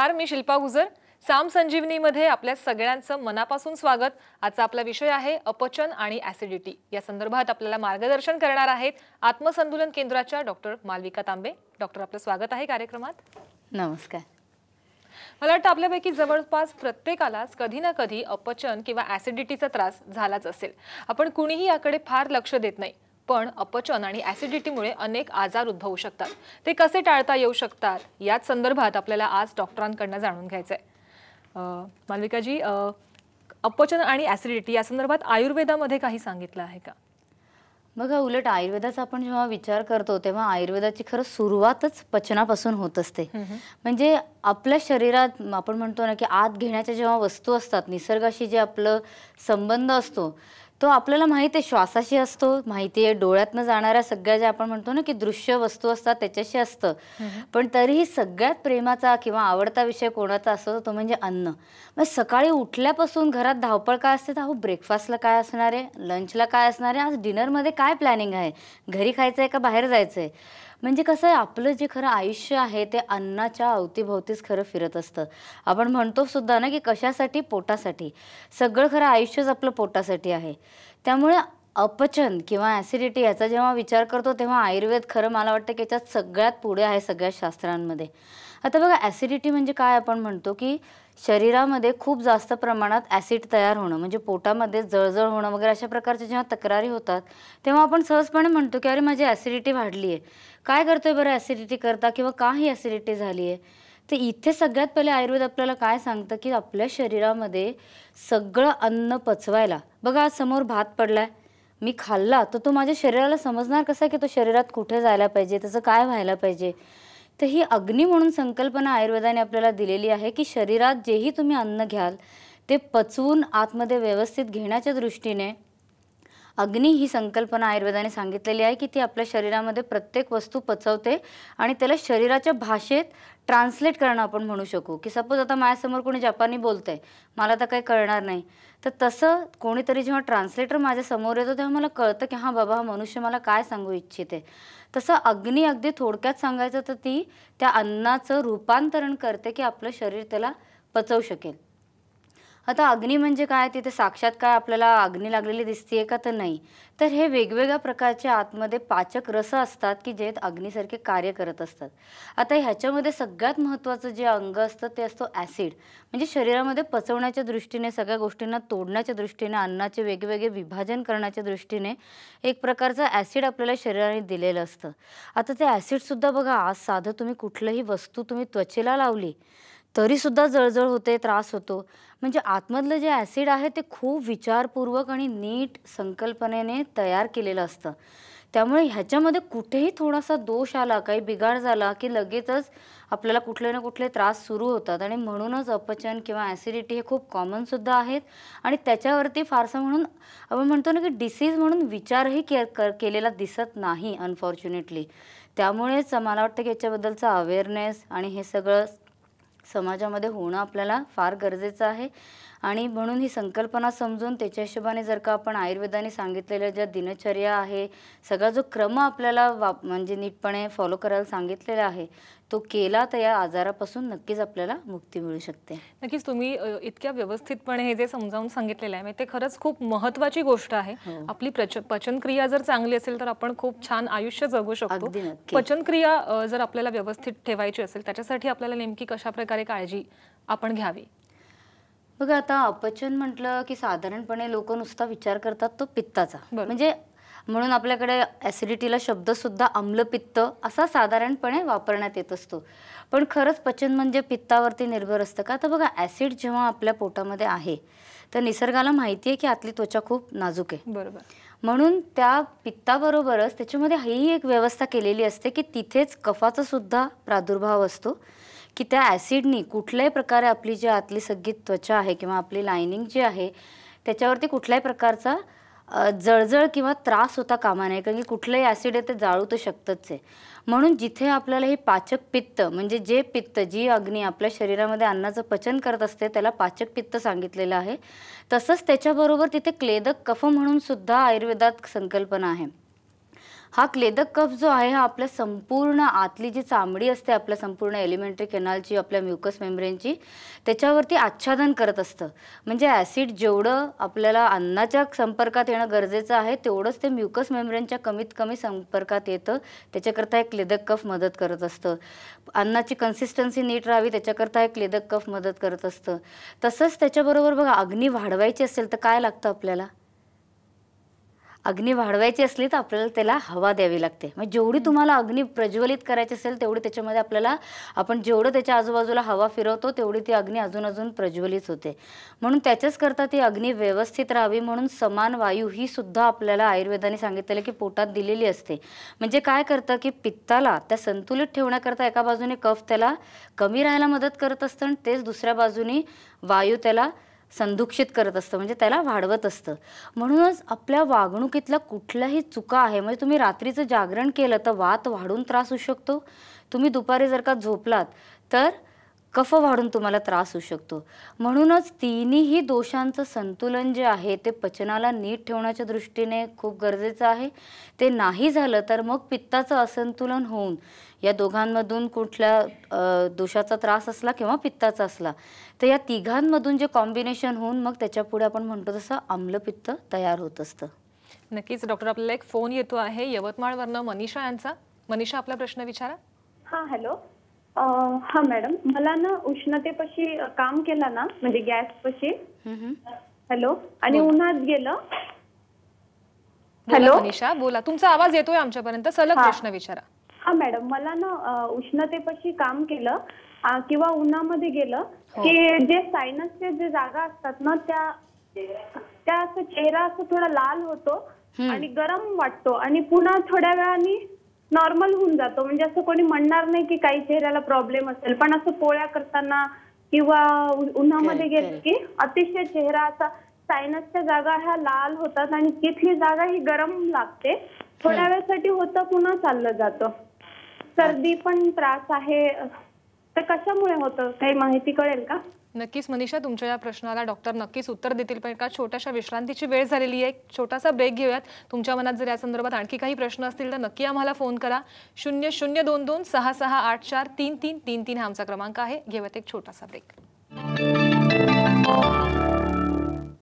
नमस्कार मी शिल्पा गुजर साम संजीवनीमध्ये आपल्या सगळ्यांचं मनापासून स्वागत आजचा आपला विषय आहे अपचन आणि ऍसिडिटी या संदर्भात आपल्याला मार्गदर्शन करणार आहेत आत्मसंतुलन केंद्राच्या डॉक्टर मालविका तांबे डॉक्टर आपलं स्वागत आहे कार्यक्रमात नमस्कार मला वाटतं आपल्यापैकी जवळपास प्रत्येकालाच कधी ना कधी अपचन किंवा ऍसिडिटीचा त्रास झालाच असेल आपण कुणीही याकडे फार लक्ष देत नाही पण अपचन आणि ऍसिडिटीमुळे अनेक आजार उद्भवू शकतात ते कसे टाळता येऊ शकतात याच संदर्भात आपल्याला आज डॉक्टरांकडनं जाणून घ्यायचं आहे मालविकाजी अपचन आणि ॲसिडिटी या संदर्भात आयुर्वेदामध्ये काही सांगितलं आहे का बघा उलट आयुर्वेदाचा आपण जेव्हा विचार करतो तेव्हा आयुर्वेदाची खरं सुरुवातच पचनापासून होत असते म्हणजे आपल्या शरीरात आपण म्हणतो ना की आत घेण्याच्या जेव्हा वस्तू असतात निसर्गाशी जे आपलं संबंध असतो तो आपल्याला माहिती आहे श्वासाशी असतो माहिती आहे डोळ्यातनं जाणाऱ्या सगळ्या ज्या आपण म्हणतो ना की दृश्य वस्तू असतात त्याच्याशी असतं पण तरीही सगळ्यात प्रेमाचा किंवा आवडता विषय कोणाचा असतो तो म्हणजे अन्न मग सकाळी उठल्यापासून घरात धावपळ काय असते तर अहो ब्रेकफास्टला काय असणार आहे लंचला काय असणार आहे आज डिनरमध्ये काय प्लॅनिंग आहे घरी खायचं आहे का बाहेर जायचं आहे म्हणजे कसं आहे आपलं जे खरं आयुष्य आहे ते अन्नाच्या अवतीभोवतीच खरं फिरत असतं आपण म्हणतो सुद्धा ना की कशासाठी पोटासाठी सगळं खरं आयुष्यच आपलं पोटासाठी आहे त्यामुळे अपचन किंवा ॲसिडिटी याचा जेव्हा विचार करतो तेव्हा आयुर्वेद खरं मला वाटतं की याच्यात सगळ्यात पुढे आहे सगळ्या शास्त्रांमध्ये आता बघा ॲसिडिटी म्हणजे काय आपण म्हणतो की शरीरामध्ये खूप जास्त प्रमाणात ॲसिड तयार होणं म्हणजे पोटामध्ये जळजळ होणं वगैरे अशा प्रकारच्या जेव्हा तक्रारी होतात तेव्हा आपण सहजपणे म्हणतो की अरे माझी ॲसिडिटी वाढली आहे काय करतोय बरं ॲसिडिटी करता किंवा का ही ॲसिडिटी झाली आहे तर इथे सगळ्यात पहिले आयुर्वेद आपल्याला काय सांगतं की आपल्या शरीरामध्ये सगळं अन्न पचवायला बघा आज समोर भात पडला आहे मी खाल्ला तर तो माझ्या शरीराला समजणार कसं की तो शरीरात कुठे जायला पाहिजे त्याचं काय व्हायला पाहिजे तर ही अग्नी म्हणून संकल्पना आयुर्वेदाने आपल्याला दिलेली आहे की शरीरात जेही तुम्ही अन्न घ्याल ते पचवून आतमध्ये व्यवस्थित घेण्याच्या दृष्टीने अग्नी ही संकल्पना आयुर्वेदाने सांगितलेली आहे की ती आपल्या शरीरामध्ये प्रत्येक वस्तू पचवते आणि त्याला शरीराच्या भाषेत ट्रान्सलेट करणं आपण म्हणू शकू की सपोज आता माझ्यासमोर कोणी जपानी बोलतंय मला तर काही कळणार नाही तर तसं कोणीतरी जेव्हा ट्रान्सलेटर माझ्यासमोर येतो तेव्हा मला कळतं की हां बाबा हा मनुष्य मला काय सांगू इच्छिते तसं अग्नी अगदी थोडक्यात सांगायचं तर ती त्या अन्नाचं रूपांतरण करते की आपलं शरीर त्याला पचवू शकेल आता अग्नी म्हणजे काय तिथे साक्षात काय आपल्याला अग्नी लागलेली दिसते का तर नाही तर हे वेगवेगळ्या प्रकारचे आतमध्ये पाचक रस असतात की जे अग्नीसारखे कार्य करत असतात आता ह्याच्यामध्ये सगळ्यात महत्त्वाचं जे अंग असतं ते असतो ॲसिड म्हणजे शरीरामध्ये पचवण्याच्या दृष्टीने सगळ्या गोष्टींना तोडण्याच्या दृष्टीने अन्नाचे वेगवेगळे विभाजन करण्याच्या दृष्टीने एक प्रकारचं ॲसिड आपल्याला शरीराने दिलेलं असतं आता ते ॲसिडसुद्धा बघा आज साधं तुम्ही कुठलंही वस्तू तुम्ही त्वचेला लावली तरीसुद्धा जळजळ होते त्रास होतो म्हणजे आतमधलं जे ॲसिड आहे ते खूप विचारपूर्वक आणि नीट संकल्पनेने तयार केलेलं असतं त्यामुळे ह्याच्यामध्ये कुठेही थोडासा दोष आला काही बिघाड झाला की लगेचच आपल्याला कुठले ना कुठले त्रास सुरू होतात आणि म्हणूनच अपचन किंवा ॲसिडिटी हे खूप कॉमनसुद्धा आहेत आणि त्याच्यावरती फारसं म्हणून आपण म्हणतो ना की डिसीज म्हणून विचारही के केलेला दिसत नाही अनफॉर्च्युनेटली त्यामुळेच मला वाटतं की याच्याबद्दलचा अवेअरनेस आणि हे सगळं समाजामध्ये होणं आपल्याला फार गरजेचं आहे आणि म्हणून ही संकल्पना समजून त्याच्या हिशोबाने जर का आपण आयुर्वेदाने सांगितलेल्या ज्या दिनचर्या आहे सगळा जो क्रम आपल्याला म्हणजे नीटपणे फॉलो करायला सांगितलेला आहे तो केला तर या आजारापासून नक्कीच आपल्याला मुक्ती मिळू शकते नक्कीच तुम्ही इतक्या व्यवस्थितपणे हे जे समजावून सांगितलेलं आहे ते खरंच खूप महत्वाची गोष्ट आहे हो. आपली पचनक्रिया जर चांगली असेल तर आपण खूप छान आयुष्य जगू शकतो पचनक्रिया जर आपल्याला व्यवस्थित ठेवायची असेल त्याच्यासाठी आपल्याला नेमकी कशा प्रकारे काळजी आपण घ्यावी बघा आता अपचन म्हटलं की साधारणपणे लोक नुसता विचार करतात तो पित्ताचा म्हणजे म्हणून आपल्याकडे ऍसिडिटीला शब्द सुद्धा आम्लपित्त असा साधारणपणे वापरण्यात येत असतो पण खरंच पचन म्हणजे पित्तावरती निर्भर असतं का तर बघा ऍसिड जेव्हा आपल्या पोटामध्ये आहे तर निसर्गाला माहिती आहे की आतली त्वचा खूप नाजूक आहे बरोबर म्हणून त्या पित्ताबरोबरच त्याच्यामध्ये ही एक व्यवस्था केलेली असते की तिथेच कफाचा सुद्धा प्रादुर्भाव असतो की त्या ॲसिडनी कुठल्याही प्रकारे आपली जी आतली सगळी त्वचा आहे किंवा आपली लायनिंग जी आहे त्याच्यावरती कुठल्याही प्रकारचा जळजळ किंवा त्रास होता कामा नये कारण की कुठलंही ॲसिड आहे ते जाळू तर शकतच आहे म्हणून जिथे आपल्याला हे पाचक पित्त म्हणजे जे पित्त जी अग्नी आपल्या शरीरामध्ये अन्नाचं पचन करत असते त्याला पाचक पित्त सांगितलेलं आहे तसंच त्याच्याबरोबर तिथे क्लेदक कफ म्हणून सुद्धा आयुर्वेदात संकल्पना आहे हा क्लेदक कफ जो आहे हा आपल्या संपूर्ण आतली जी चामडी असते आपल्या संपूर्ण एलिमेंटरी केनालची आपल्या म्युकस मेम्ब्रेनची त्याच्यावरती आच्छादन करत असतं म्हणजे ॲसिड जेवढं आपल्याला अन्नाच्या संपर्कात येणं गरजेचं आहे तेवढंच ते म्युकस मेम्ब्रेनच्या कमीत कमी संपर्कात येतं त्याच्याकरता एक क्लेदक कफ मदत करत असतं अन्नाची कन्सिस्टन्सी नीट राहावी त्याच्याकरता एक क्लेदक कफ मदत करत असतं तसंच त्याच्याबरोबर बघा अग्नी वाढवायची असेल तर काय लागतं आपल्याला अग्नी वाढवायची असली तर आपल्याला त्याला हवा द्यावी लागते म्हणजे जेवढी तुम्हाला अग्नी प्रज्वलित करायची असेल तेवढी त्याच्यामध्ये आपल्याला आपण जेवढं त्याच्या आजूबाजूला हवा फिरवतो तेवढी ती अग्नी अजून अजून प्रज्वलित होते म्हणून त्याच्याच करता ती अग्नी व्यवस्थित राहावी म्हणून समान वायू ही सुद्धा आपल्याला आयुर्वेदाने सांगितलेलं की पोटात दिलेली असते म्हणजे काय करतं की पित्ताला त्या संतुलित ठेवण्याकरता एका बाजूने कफ त्याला कमी राहायला मदत करत असतं आणि तेच दुसऱ्या बाजूने वायू त्याला संदुक्षित करत असतं म्हणजे त्याला वाढवत असतं म्हणूनच आपल्या वागणुकीतला कुठल्याही चुका आहे म्हणजे तुम्ही रात्रीचं जागरण केलं तर वात वाढून त्रास होऊ शकतो तुम्ही दुपारी जर का झोपलात तर कफ वाढून तुम्हाला त्रास होऊ शकतो म्हणूनच तिन्ही दोषांचं संतुलन जे आहे ते पचनाला नीट ठेवण्याच्या दृष्टीने खूप गरजेचं आहे ते नाही झालं तर मग पित्ताचं असंतुलन होऊन या दोघांमधून कुठल्या दोषाचा त्रास असला किंवा पित्ताचा असला तर या तिघांमधून जे कॉम्बिनेशन होऊन मग त्याच्यापुढे आपण म्हणतो तसं आम्लपित्त तयार होत असतं नक्कीच डॉक्टर आपल्याला एक फोन येतो आहे यवतमाळवरनं मनीषा यांचा मनीषा आपला प्रश्न विचारा हां हॅलो हा मॅडम मला ना उष्णतेपाशी काम केलं ना म्हणजे गॅस पशी हॅलो आणि उन्हात गेलं हॅलो मनीषा बोला तुमचा आवाज येतोय आमच्यापर्यंत सलग प्रश्न विचारा हा मॅडम मला ना उष्णतेपाशी काम केलं किंवा उन्हामध्ये गेलं की हो. जे सायनसचे जे जागा असतात ना त्या त्या असं चेहरा असं थोडा लाल होतो आणि गरम वाटतो आणि पुन्हा थोड्या वेळाने नॉर्मल होऊन जातो म्हणजे असं कोणी म्हणणार नाही की काही चेहऱ्याला प्रॉब्लेम असेल पण असं पोळ्या करताना किंवा उन्हामध्ये गेलं की अतिशय चेहरा असा सायनसच्या जागा ह्या लाल होतात आणि तिथली जागा ही गरम लागते थोड्या वेळासाठी होतं पुन्हा चाललं जातं सर्दी पण त्रास आहे तर कशामुळे होतं काही माहिती कळेल का नक्कीच मनीषा तुमच्या या प्रश्नाला डॉक्टर नक्कीच उत्तर देतील पण का छोट्याशा विश्रांतीची वेळ झालेली आहे एक छोटासा ब्रेक घेऊयात तुमच्या मनात जर या संदर्भात आणखी काही प्रश्न असतील तर नक्की आम्हाला फोन करा शून्य शून्य दोन दोन सहा सहा आठ चार तीन तीन तीन तीन हा आमचा क्रमांक आहे घेऊयात एक छोटासा ब्रेक